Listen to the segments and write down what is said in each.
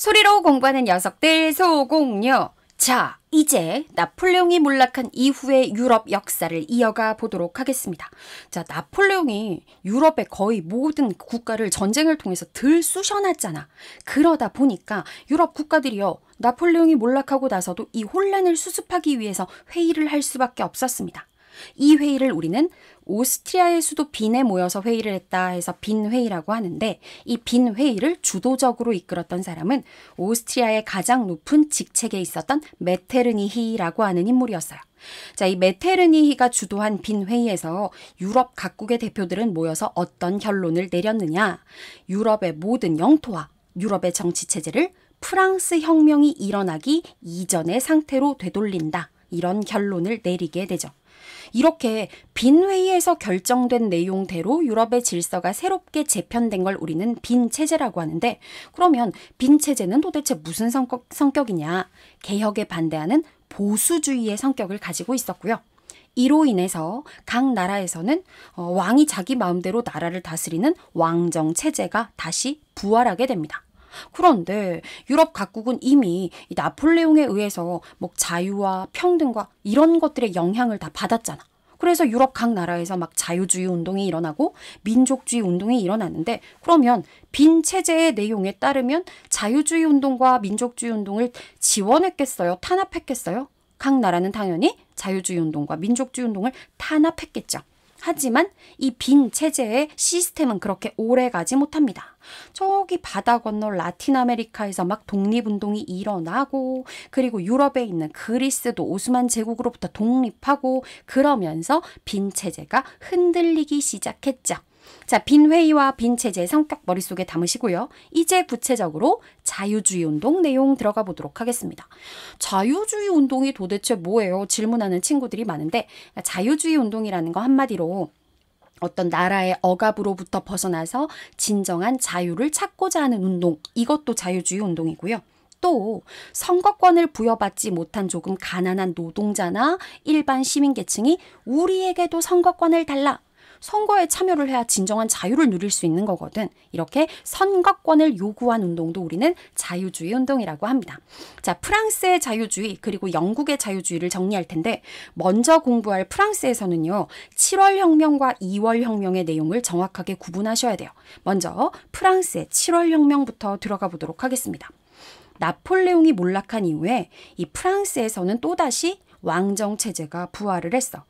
소리로 공부하는 녀석들 소공녀. 자, 이제 나폴레옹이 몰락한 이후의 유럽 역사를 이어가 보도록 하겠습니다. 자, 나폴레옹이 유럽의 거의 모든 국가를 전쟁을 통해서 들쑤셔놨잖아. 그러다 보니까 유럽 국가들이요. 나폴레옹이 몰락하고 나서도 이 혼란을 수습하기 위해서 회의를 할 수밖에 없었습니다. 이 회의를 우리는 오스트리아의 수도 빈에 모여서 회의를 했다 해서 빈 회의라고 하는데 이 빈 회의를 주도적으로 이끌었던 사람은 오스트리아의 가장 높은 직책에 있었던 메테르니히라고 하는 인물이었어요. 자, 이 메테르니히가 주도한 빈 회의에서 유럽 각국의 대표들은 모여서 어떤 결론을 내렸느냐? 유럽의 모든 영토와 유럽의 정치 체제를 프랑스 혁명이 일어나기 이전의 상태로 되돌린다. 이런 결론을 내리게 되죠. 이렇게 빈 회의에서 결정된 내용대로 유럽의 질서가 새롭게 재편된 걸 우리는 빈 체제라고 하는데 그러면 빈 체제는 도대체 무슨 성격, 성격이냐? 개혁에 반대하는 보수주의의 성격을 가지고 있었고요. 이로 인해서 각 나라에서는 어, 왕이 자기 마음대로 나라를 다스리는 왕정 체제가 다시 부활하게 됩니다. 그런데 유럽 각국은 이미 나폴레옹에 의해서 뭐 자유와 평등과 이런 것들의 영향을 다 받았잖아. 그래서 유럽 각 나라에서 막 자유주의 운동이 일어나고 민족주의 운동이 일어났는데 그러면 빈 체제의 내용에 따르면 자유주의 운동과 민족주의 운동을 지원했겠어요? 탄압했겠어요? 각 나라는 당연히 자유주의 운동과 민족주의 운동을 탄압했겠죠. 하지만 이 빈 체제의 시스템은 그렇게 오래 가지 못합니다. 저기 바다 건너 라틴 아메리카에서 막 독립운동이 일어나고 그리고 유럽에 있는 그리스도 오스만 제국으로부터 독립하고 그러면서 빈 체제가 흔들리기 시작했죠. 자, 빈 회의와 빈 체제의 성격 머릿속에 담으시고요. 이제 구체적으로 자유주의 운동 내용 들어가 보도록 하겠습니다. 자유주의 운동이 도대체 뭐예요? 질문하는 친구들이 많은데 자유주의 운동이라는 거 한마디로 어떤 나라의 억압으로부터 벗어나서 진정한 자유를 찾고자 하는 운동. 이것도 자유주의 운동이고요. 또 선거권을 부여받지 못한 조금 가난한 노동자나 일반 시민 계층이 우리에게도 선거권을 달라 선거에 참여를 해야 진정한 자유를 누릴 수 있는 거거든. 이렇게 선거권을 요구한 운동도 우리는 자유주의 운동이라고 합니다. 자, 프랑스의 자유주의 그리고 영국의 자유주의를 정리할 텐데 먼저 공부할 프랑스에서는요. 7월 혁명과 2월 혁명의 내용을 정확하게 구분하셔야 돼요. 먼저 프랑스의 7월 혁명부터 들어가 보도록 하겠습니다. 나폴레옹이 몰락한 이후에 이 프랑스에서는 또다시 왕정 체제가 부활을 했어.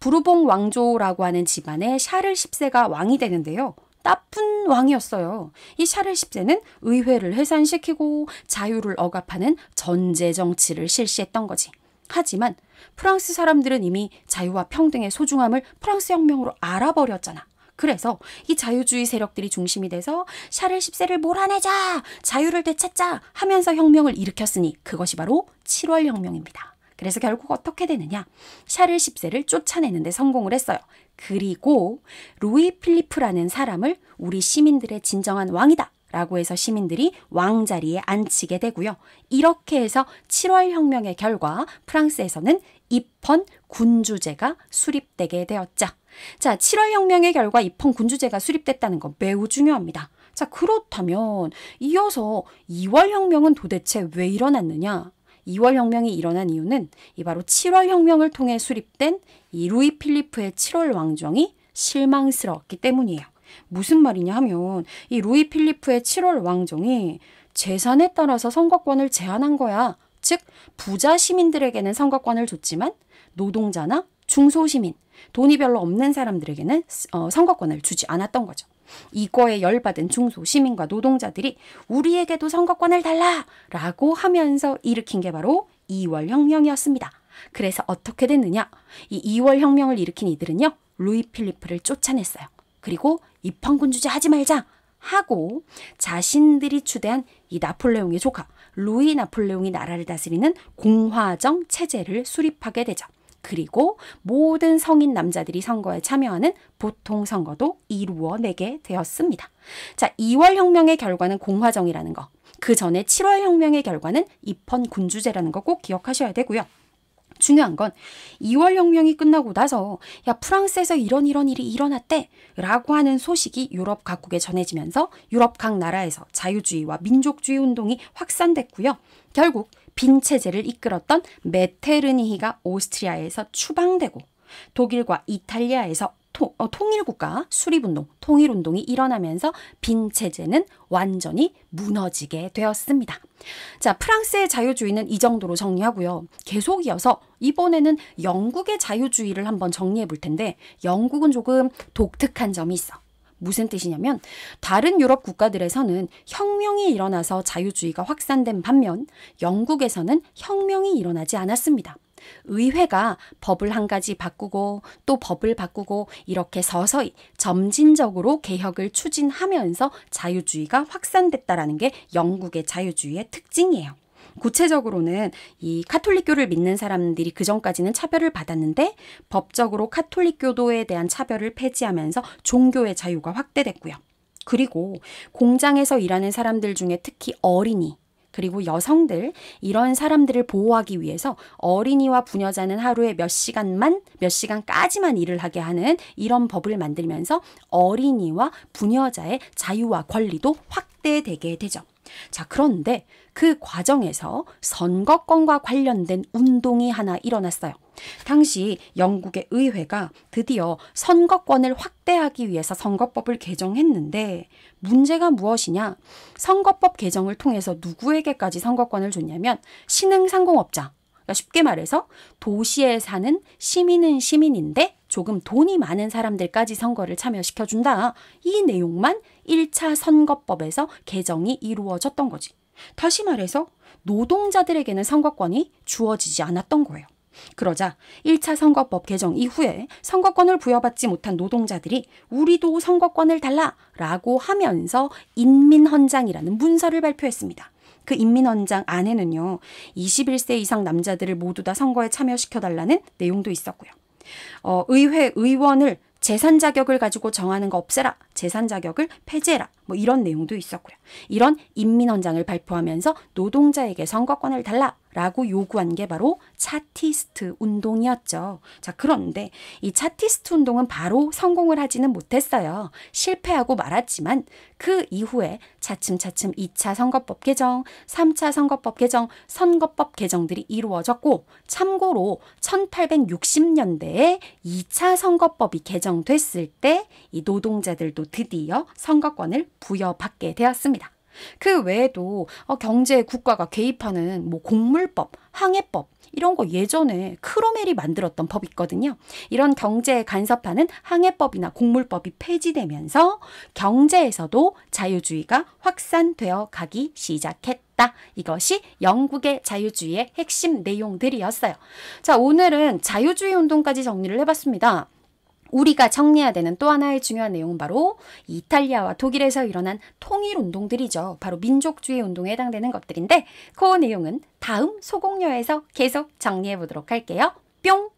부르봉 왕조라고 하는 집안에 샤를 10세가 왕이 되는데요. 나쁜 왕이었어요. 이 샤를 10세는 의회를 해산시키고 자유를 억압하는 전제 정치를 실시했던 거지. 하지만 프랑스 사람들은 이미 자유와 평등의 소중함을 프랑스 혁명으로 알아버렸잖아. 그래서 이 자유주의 세력들이 중심이 돼서 샤를 10세를 몰아내자! 자유를 되찾자! 하면서 혁명을 일으켰으니 그것이 바로 7월 혁명입니다. 그래서 결국 어떻게 되느냐? 샤를 10세를 쫓아내는데 성공을 했어요. 그리고 루이 필리프라는 사람을 우리 시민들의 진정한 왕이다. 라고 해서 시민들이 왕자리에 앉히게 되고요. 이렇게 해서 7월 혁명의 결과 프랑스에서는 입헌 군주제가 수립되게 되었죠. 자, 7월 혁명의 결과 입헌 군주제가 수립됐다는 건 매우 중요합니다. 자, 그렇다면 이어서 2월 혁명은 도대체 왜 일어났느냐? 2월 혁명이 일어난 이유는 이 바로 7월 혁명을 통해 수립된 이 루이 필리프의 7월 왕정이 실망스러웠기 때문이에요. 무슨 말이냐 하면 이 루이 필리프의 7월 왕정이 재산에 따라서 선거권을 제한한 거야. 즉 부자 시민들에게는 선거권을 줬지만 노동자나 중소시민, 돈이 별로 없는 사람들에게는 어, 선거권을 주지 않았던 거죠. 이거에 열받은 중소시민과 노동자들이 우리에게도 선거권을 달라! 라고 하면서 일으킨 게 바로 2월 혁명이었습니다. 그래서 어떻게 됐느냐? 이 2월 혁명을 일으킨 이들은요, 루이 필리프를 쫓아냈어요. 그리고 입헌군 주제 하지 말자! 하고 자신들이 추대한 이 나폴레옹의 조카, 루이 나폴레옹이 나라를 다스리는 공화정 체제를 수립하게 되죠. 그리고 모든 성인 남자들이 선거에 참여하는 보통 선거도 이루어내게 되었습니다. 자, 2월 혁명의 결과는 공화정이라는 거. 그 전에 7월 혁명의 결과는 입헌 군주제라는 거 꼭 기억하셔야 되고요. 중요한 건 2월 혁명이 끝나고 나서 야 프랑스에서 이런 이런 일이 일어났대라고 하는 소식이 유럽 각국에 전해지면서 유럽 각 나라에서 자유주의와 민족주의 운동이 확산됐고요. 결국 빈 체제를 이끌었던 메테르니히가 오스트리아에서 추방되고 독일과 이탈리아에서 통, 어, 통일국가 수립운동, 통일운동이 일어나면서 빈 체제는 완전히 무너지게 되었습니다. 자, 프랑스의 자유주의는 이 정도로 정리하고요. 계속 이어서 이번에는 영국의 자유주의를 한번 정리해 볼 텐데 영국은 조금 독특한 점이 있어. 무슨 뜻이냐면 다른 유럽 국가들에서는 혁명이 일어나서 자유주의가 확산된 반면 영국에서는 혁명이 일어나지 않았습니다. 의회가 법을 한 가지 바꾸고 또 법을 바꾸고 이렇게 서서히 점진적으로 개혁을 추진하면서 자유주의가 확산됐다라는 게 영국의 자유주의의 특징이에요. 구체적으로는 이 카톨릭교를 믿는 사람들이 그 전까지는 차별을 받았는데 법적으로 카톨릭교도에 대한 차별을 폐지하면서 종교의 자유가 확대됐고요. 그리고 공장에서 일하는 사람들 중에 특히 어린이 그리고 여성들 이런 사람들을 보호하기 위해서 어린이와 부녀자는 하루에 몇 시간만 몇 시간까지만 일을 하게 하는 이런 법을 만들면서 어린이와 부녀자의 자유와 권리도 확대되게 되죠. 자, 그런데 그 과정에서 선거권과 관련된 운동이 하나 일어났어요. 당시 영국의 의회가 드디어 선거권을 확대하기 위해서 선거법을 개정했는데 문제가 무엇이냐? 선거법 개정을 통해서 누구에게까지 선거권을 줬냐면 신흥 상공업자, 그러니까 쉽게 말해서 도시에 사는 시민은 시민인데 조금 돈이 많은 사람들까지 선거를 참여시켜준다. 이 내용만 1차 선거법에서 개정이 이루어졌던 거지. 다시 말해서 노동자들에게는 선거권이 주어지지 않았던 거예요. 그러자 1차 선거법 개정 이후에 선거권을 부여받지 못한 노동자들이 우리도 선거권을 달라라고 하면서 인민헌장이라는 문서를 발표했습니다. 그 인민헌장 안에는요, 21세 이상 남자들을 모두 다 선거에 참여시켜달라는 내용도 있었고요. 어, 의회 의원을 재산 자격을 가지고 정하는 거 없애라. 재산 자격을 폐지해라. 뭐 이런 내용도 있었고요. 이런 인민헌장을 발표하면서 노동자에게 선거권을 달라. 라고 요구한 게 바로 차티스트 운동이었죠. 자, 그런데 이 차티스트 운동은 바로 성공을 하지는 못했어요. 실패하고 말았지만 그 이후에 차츰차츰 2차 선거법 개정, 3차 선거법 개정, 선거법 개정들이 이루어졌고 참고로 1860년대에 2차 선거법이 개정됐을 때 이 노동자들도 드디어 선거권을 부여받게 되었습니다. 그 외에도 어, 경제 국가가 개입하는 뭐 곡물법, 항해법 이런 거 예전에 크로멜이 만들었던 법이 있거든요. 이런 경제에 간섭하는 항해법이나 공물법이 폐지되면서 경제에서도 자유주의가 확산되어 가기 시작했다. 이것이 영국의 자유주의의 핵심 내용들이었어요. 자, 오늘은 자유주의 운동까지 정리를 해봤습니다. 우리가 정리해야 되는 또 하나의 중요한 내용은 바로 이탈리아와 독일에서 일어난 통일 운동들이죠. 바로 민족주의 운동에 해당되는 것들인데 그 내용은 다음 소공녀에서 계속 정리해 보도록 할게요. 뿅!